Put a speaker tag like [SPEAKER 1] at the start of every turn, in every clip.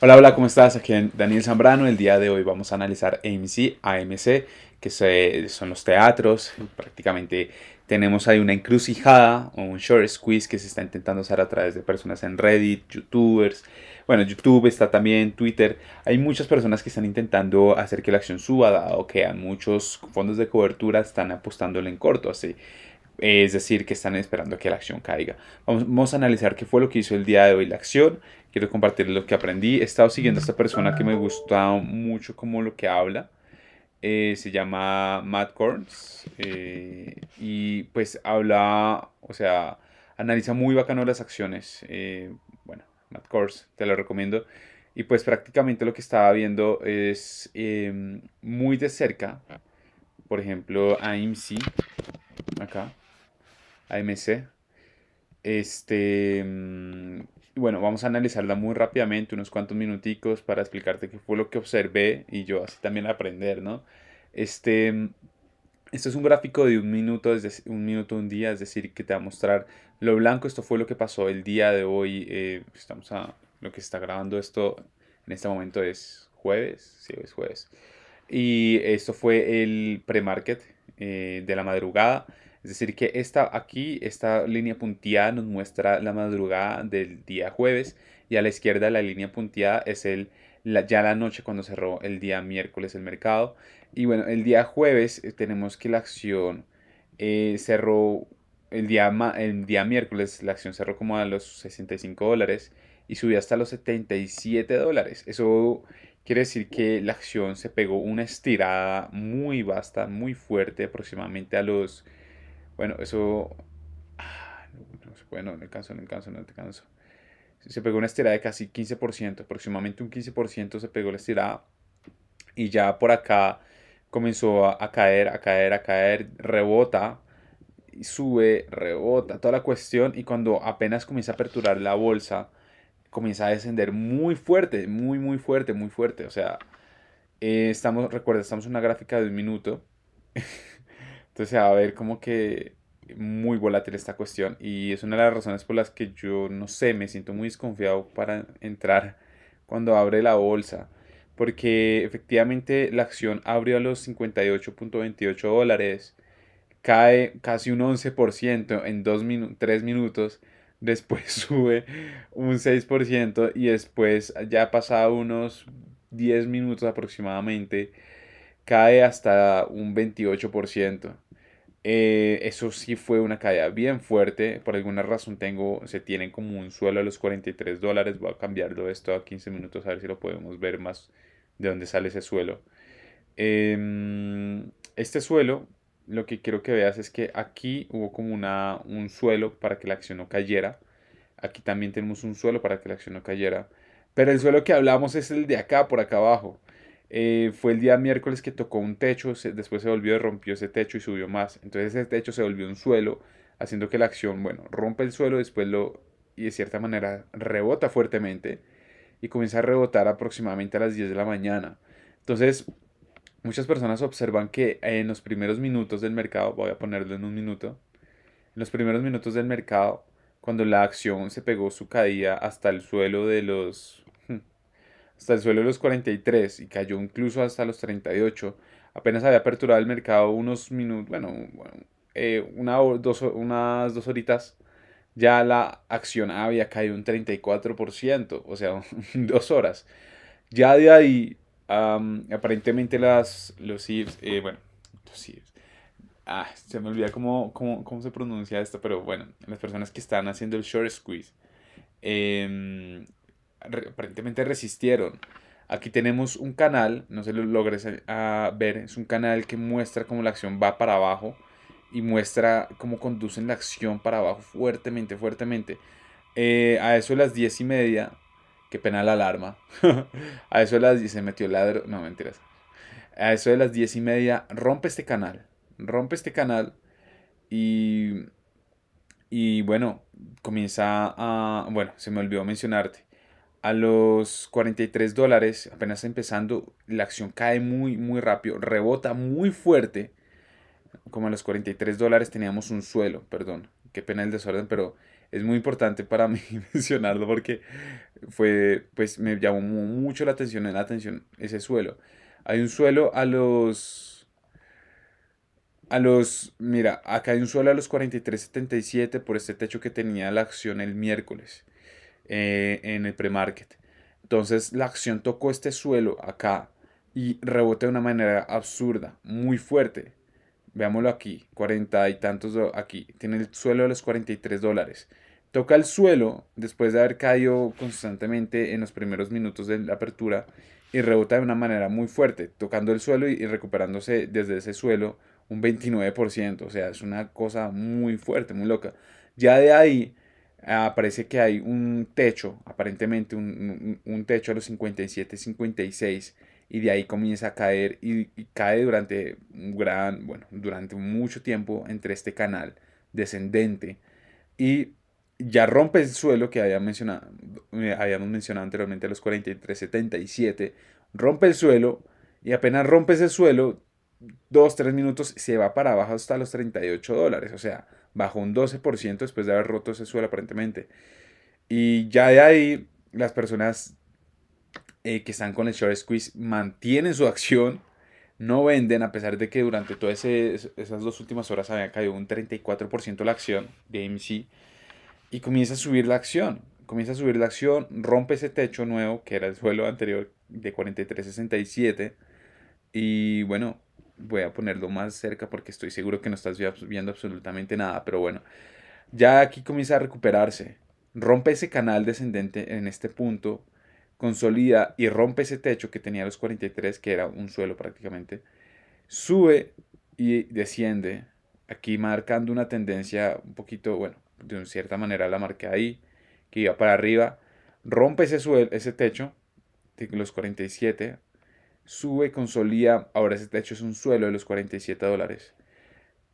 [SPEAKER 1] Hola, hola, ¿cómo estás? Aquí en Daniel Zambrano. El día de hoy vamos a analizar AMC, AMC, que son los teatros. Prácticamente tenemos ahí una encrucijada o un short squeeze que se está intentando hacer a través de personas en Reddit, youtubers. Bueno, YouTube está también, Twitter. Hay muchas personas que están intentando hacer que la acción suba, dado que a muchos fondos de cobertura están apostándole en corto. Así es decir, que están esperando que la acción caiga. Vamos, a analizar qué fue lo que hizo el día de hoy la acción. Quiero compartir lo que aprendí. He estado siguiendo a esta persona que me gusta mucho como lo que habla. Eh, se llama Matt Corns. Eh, y pues habla, o sea, analiza muy bacano las acciones. Eh, bueno, Matt Corns, te lo recomiendo. Y pues prácticamente lo que estaba viendo es em, muy de cerca. Por ejemplo, AMC. Acá AMC. Este, mm, bueno, vamos a analizarla muy rápidamente, unos cuantos minuticos para explicarte qué fue lo que observé y yo así también aprender, ¿no? Este, mm, esto es un gráfico de un minuto, un minuto, un día, es decir, que te va a mostrar lo blanco. Esto fue lo que pasó el día de hoy. Eh, pues, estamos a lo que está grabando esto en este momento es jueves, sí, es jueves. Y esto fue el pre-market eh, de la madrugada. Es decir, que esta, aquí esta línea punteada nos muestra la madrugada del día jueves y a la izquierda la línea punteada es el, ya la noche cuando cerró el día miércoles el mercado. Y bueno, el día jueves eh, tenemos que la acción eh, cerró, el día, el día miércoles la acción cerró como a los 65 dólares y subió hasta los 77 dólares. Eso quiere decir que la acción se pegó una estirada muy vasta, muy fuerte, aproximadamente a los bueno, eso... Ah, no se puede, no, me canso, no te no Se pegó una estirada de casi 15%, aproximadamente un 15% se pegó la estirada. Y ya por acá comenzó a, caer, a caer, a caer, rebota, y sube, rebota, toda la cuestión. Y cuando apenas comienza a aperturar la bolsa, comienza a descender muy fuerte, muy, muy fuerte, muy fuerte. O sea, eh, estamos, recuerda, estamos en una gráfica de un minuto. Entonces, a ver, cómo que muy volátil esta cuestión y es una de las razones por las que yo no sé, me siento muy desconfiado para entrar cuando abre la bolsa porque efectivamente la acción abrió a los 58.28 dólares cae casi un 11% en 2 3 minutos después sube un 6% y después ya pasado unos 10 minutos aproximadamente cae hasta un 28% eh, eso sí fue una caída bien fuerte. Por alguna razón tengo, se tienen como un suelo a los 43 dólares. Voy a cambiarlo esto a 15 minutos a ver si lo podemos ver más de dónde sale ese suelo. Em, este suelo, lo que quiero que veas es que aquí hubo como una, un suelo para que la acción no cayera. Aquí también tenemos un suelo para que la acción no cayera. Pero el suelo que hablamos es el de acá, por acá abajo. Eh, fue el día miércoles que tocó un techo, después se volvió, rompió ese techo y subió más. Entonces ese techo se volvió un suelo, haciendo que la acción, bueno, rompe el suelo, después lo, y de cierta manera rebota fuertemente y comienza a rebotar aproximadamente a las 10 de la mañana. Entonces, muchas personas observan que en los primeros minutos del mercado, voy a ponerlo en un minuto, en los primeros minutos del mercado, cuando la acción se pegó su caída hasta el suelo de los hasta el suelo de los 43 y cayó incluso hasta los 38. Apenas había aperturado el mercado unos minutos, bueno, eh, una, dos, unas dos horitas, ya la acción había caído un 34%, o sea, dos horas. Ya de ahí, aparentemente las, los eh, bueno, los Ah, se me olvida cómo, cómo, cómo, se pronuncia esto, pero bueno, las personas que están haciendo el short squeeze eh, aparentemente resistieron. Aquí tenemos un canal, no se lo logres a ver, es un canal que muestra cómo la acción va para abajo y muestra cómo conducen la acción para abajo fuertemente, fuertemente. Eh, a eso de las diez y media, qué pena la alarma, a eso de las 10 se metió el ladro, no mentiras, a eso de las diez y media rompe este canal, rompe este canal y, y bueno, comienza a, bueno, se me olvidó mencionarte, a los 43 dólares, apenas empezando, la acción cae muy, muy rápido, rebota muy fuerte. Como a los 43 dólares teníamos un suelo, perdón, qué pena el desorden, pero es muy importante para mí mencionarlo porque fue, pues me llamó mucho la atención, la atención ese suelo. Hay un suelo a los... A los, mira, acá hay un suelo a los 43.77 por este techo que tenía la acción el miércoles. Eh, en el premarket Entonces la acción tocó este suelo acá y rebota de una manera absurda, muy fuerte. Veámoslo aquí, 40 y tantos aquí. Tiene el suelo de los 43 dólares. Toca el suelo después de haber caído constantemente en los primeros minutos de la apertura y rebota de una manera muy fuerte, tocando el suelo y recuperándose desde ese suelo un 29%. O sea, es una cosa muy fuerte, muy loca. Ya de ahí aparece ah, que hay un techo, aparentemente un, techo a los 57, 56 y de ahí comienza a caer y, cae durante un gran, bueno, durante mucho tiempo entre este canal descendente y ya rompe el suelo que había mencionado, eh, habíamos mencionado anteriormente a los 43, 77, rompe el suelo y apenas rompe ese suelo Dos, tres minutos se va para abajo hasta los 38 dólares. O sea, bajó un 12% después de haber roto ese suelo aparentemente. Y ya de ahí, las personas eh, que están con el short squeeze mantienen su acción, no venden, a pesar de que durante todas esas dos últimas horas había caído un 34% la acción de AMC. Y comienza a subir la acción. Comienza a subir la acción, rompe ese techo nuevo, que era el suelo anterior de 43.67. Y bueno, voy a ponerlo más cerca porque estoy seguro que no estás viendo absolutamente nada, pero bueno, ya aquí comienza a recuperarse, rompe ese canal descendente en este punto, consolida y rompe ese techo que tenía los 43, que era un suelo prácticamente, sube y desciende, aquí marcando una tendencia un poquito, bueno, de cierta manera la marqué ahí, que iba para arriba, rompe ese, ese techo, de los 47, sube consolida, ahora ese techo es un suelo de los 47 dólares.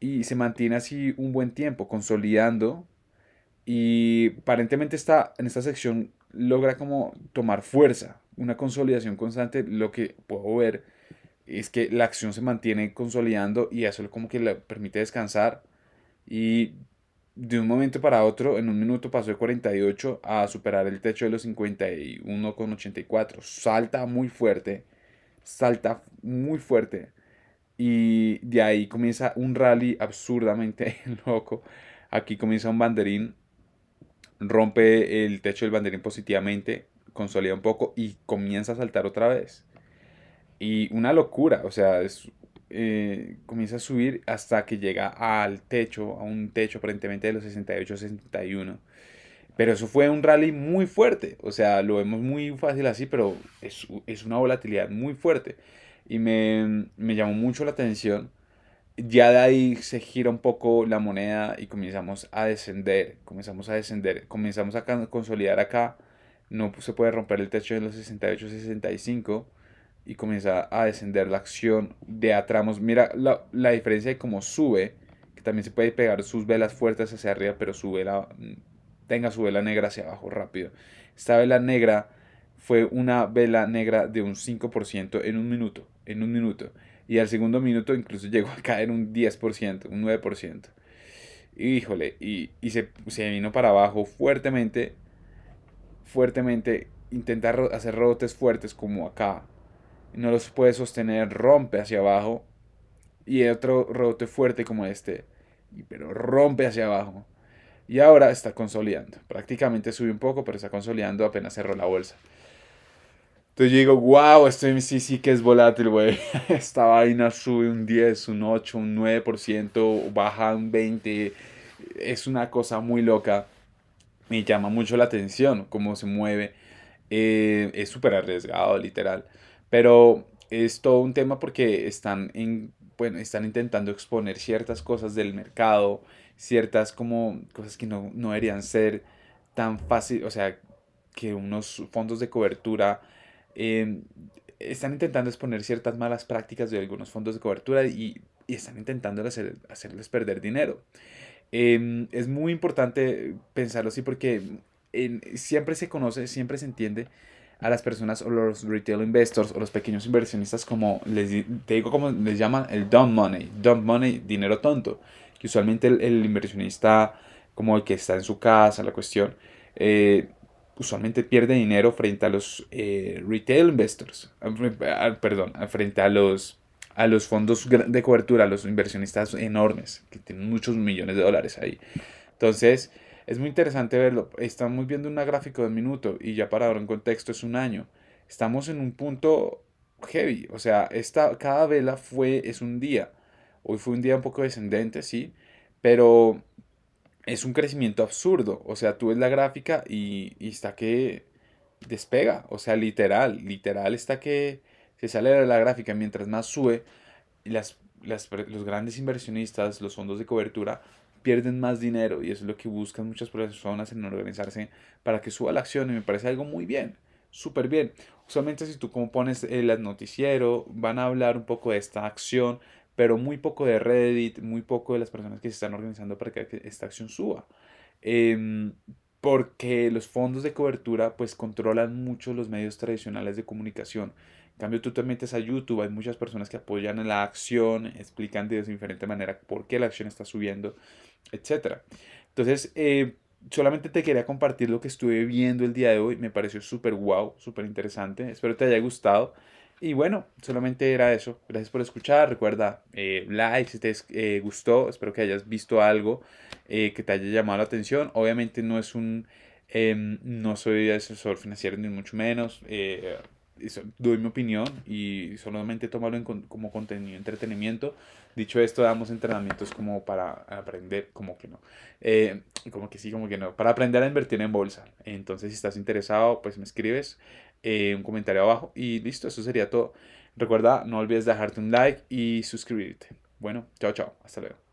[SPEAKER 1] Y se mantiene así un buen tiempo, consolidando. Y aparentemente está, en esta sección logra como tomar fuerza, una consolidación constante. Lo que puedo ver es que la acción se mantiene consolidando y eso como que le permite descansar. Y de un momento para otro, en un minuto pasó de 48 a superar el techo de los 51,84. Salta muy fuerte salta muy fuerte y de ahí comienza un rally absurdamente loco. Aquí comienza un banderín, rompe el techo del banderín positivamente, consolida un poco y comienza a saltar otra vez. Y una locura, o sea, eh, comienza a subir hasta que llega al techo, a un techo aparentemente de los 68-61 pero eso fue un rally muy fuerte. O sea, lo vemos muy fácil así, pero es, es una volatilidad muy fuerte. Y me, llamó mucho la atención. Ya de ahí se gira un poco la moneda y comenzamos a descender. Comenzamos a descender. Comenzamos a consolidar acá. No se puede romper el techo de los 68, 65. Y comienza a descender la acción de atramos Mira la, diferencia de cómo sube. Que también se puede pegar sus velas fuertes hacia arriba, pero sube la tenga su vela negra hacia abajo rápido. Esta vela negra fue una vela negra de un 5% en un minuto, en un minuto. Y al segundo minuto incluso llegó a caer un 10%, un 9%. Y híjole, y, y se, vino para abajo fuertemente, fuertemente, intentar hacer robotes fuertes como acá. No los puede sostener, rompe hacia abajo. Y otro rebote fuerte como este. Pero rompe hacia abajo y ahora está consolidando. Prácticamente subió un poco, pero está consolidando apenas cerró la bolsa. Entonces yo digo, wow, esto sí, sí que es volátil, güey. Esta vaina sube un 10, un 8, un 9%, baja un 20%. Es una cosa muy loca. Me llama mucho la atención cómo se mueve. Eh, es súper arriesgado, literal. Pero es todo un tema porque están en bueno, están intentando exponer ciertas cosas del mercado, ciertas como cosas que no, no deberían ser tan fácil, o sea, que unos fondos de cobertura em, están intentando exponer ciertas malas prácticas de algunos fondos de cobertura y, y están intentando hacerles perder dinero. Em, es muy importante pensarlo así porque siempre se conoce, siempre se entiende a las personas o los retail investors o los pequeños inversionistas como les te digo como les llaman el dumb money, dumb money, dinero tonto, que usualmente el, inversionista como el que está en su casa, la cuestión, eh, usualmente pierde dinero frente a los eh, retail investors, perdón, frente a los a los fondos de cobertura, a los inversionistas enormes que tienen muchos millones de dólares ahí. Entonces, es muy interesante verlo. Estamos viendo un gráfico de minuto y ya para dar un contexto es un año. Estamos en un punto heavy. O sea, cada vela fue, es un día. Hoy fue un día un poco descendente, sí. Pero es un crecimiento absurdo. O sea, tú ves la gráfica y, está que despega. O sea, literal, literal está que se sale de la gráfica. Mientras más sube, las, los grandes inversionistas, los fondos de cobertura, pierden más dinero y eso es lo que buscan muchas personas en organizarse para que suba la acción y me parece algo muy bien, súper bien. Usualmente si tú como pones el noticiero van a hablar un poco de esta acción, pero muy poco de Reddit, muy poco de las personas que se están organizando para que esta acción suba. Em, porque los fondos de cobertura pues controlan mucho los medios tradicionales de comunicación. En cambio, tú te metes a YouTube, hay muchas personas que apoyan la acción, explican de diferente manera por qué la acción está subiendo, etc. Entonces, eh, solamente te quería compartir lo que estuve viendo el día de hoy. Me pareció súper guau, súper interesante. Espero te haya gustado. Y bueno, solamente era eso. Gracias por escuchar. Recuerda, eh, like si te eh, gustó. Espero que hayas visto algo que te haya llamado la atención. Obviamente no es un... Em, no soy asesor financiero ni mucho menos doy mi opinión y solamente tomarlo como contenido, entretenimiento. Dicho esto, damos entrenamientos como para aprender, como que no. Eh, como que sí, como que no. Para aprender a invertir en bolsa. Entonces, si estás interesado, pues me escribes eh, un comentario abajo y listo, eso sería todo. Recuerda, no olvides dejarte un like y suscribirte. Bueno, chao, chao. Hasta luego.